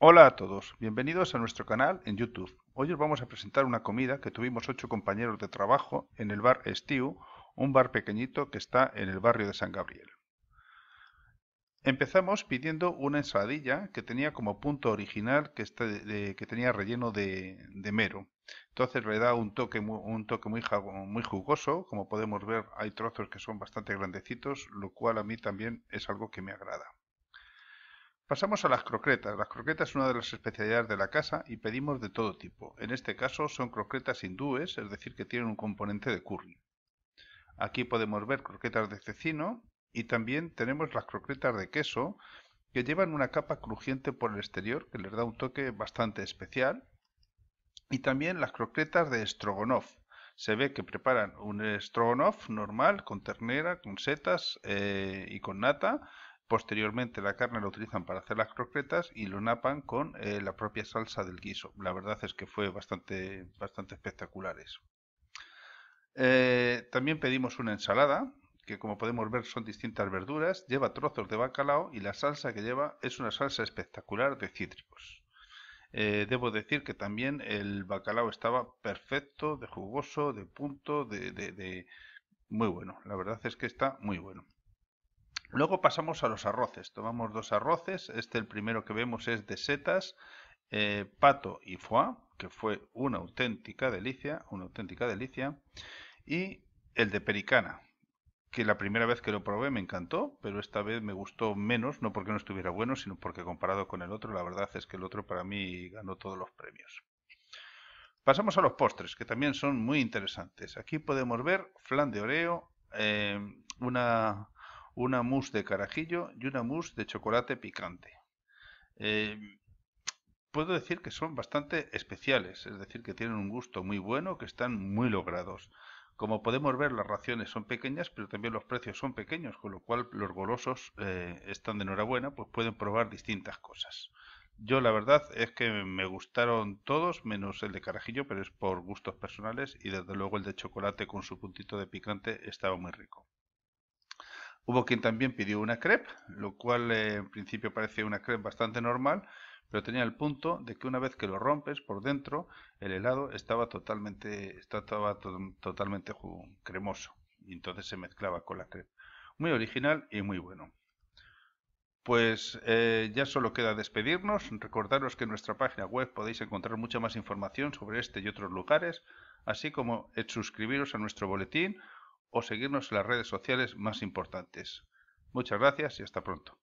Hola a todos, bienvenidos a nuestro canal en YouTube. Hoy os vamos a presentar una comida que tuvimos ocho compañeros de trabajo en el bar Estiu, un bar pequeñito que está en el barrio de San Gabriel. Empezamos pidiendo una ensaladilla que tenía como punto original que, este que tenía relleno de, mero. Entonces le da un toque, muy jugoso, como podemos ver hay trozos que son bastante grandecitos, lo cual a mí también es algo que me agrada. Pasamos a las croquetas. Las croquetas son una de las especialidades de la casa y pedimos de todo tipo. En este caso son croquetas hindúes, es decir, que tienen un componente de curry. Aquí podemos ver croquetas de cecino y también tenemos las croquetas de queso que llevan una capa crujiente por el exterior que les da un toque bastante especial. Y también las croquetas de estrogonoff. Se ve que preparan un estrogonoff normal con ternera, con setas eh, y con nata Posteriormente la carne la utilizan para hacer las croquetas y lo napan con eh, la propia salsa del guiso. La verdad es que fue bastante, bastante espectacular eso. Eh, también pedimos una ensalada, que como podemos ver son distintas verduras, lleva trozos de bacalao y la salsa que lleva es una salsa espectacular de cítricos. Eh, debo decir que también el bacalao estaba perfecto, de jugoso, de punto, de... muy bueno. La verdad es que está muy bueno. Luego pasamos a los arroces. Tomamos dos arroces. Este, el primero que vemos es de setas, eh, pato y foie, que fue una auténtica delicia, una auténtica delicia. Y el de pericana, que la primera vez que lo probé me encantó, pero esta vez me gustó menos, no porque no estuviera bueno, sino porque comparado con el otro, la verdad es que el otro para mí ganó todos los premios. Pasamos a los postres, que también son muy interesantes. Aquí podemos ver flan de oreo, eh, una una mousse de carajillo y una mousse de chocolate picante. Eh, puedo decir que son bastante especiales, es decir, que tienen un gusto muy bueno, que están muy logrados. Como podemos ver, las raciones son pequeñas, pero también los precios son pequeños, con lo cual los golosos eh, están de enhorabuena, pues pueden probar distintas cosas. Yo la verdad es que me gustaron todos, menos el de carajillo, pero es por gustos personales y desde luego el de chocolate con su puntito de picante estaba muy rico. Hubo quien también pidió una crepe, lo cual eh, en principio parecía una crepe bastante normal, pero tenía el punto de que una vez que lo rompes por dentro, el helado estaba totalmente, totalmente cremoso y entonces se mezclaba con la crepe. Muy original y muy bueno. Pues eh, ya solo queda despedirnos, recordaros que en nuestra página web podéis encontrar mucha más información sobre este y otros lugares, así como suscribiros a nuestro boletín o seguirnos en las redes sociales más importantes. Muchas gracias y hasta pronto.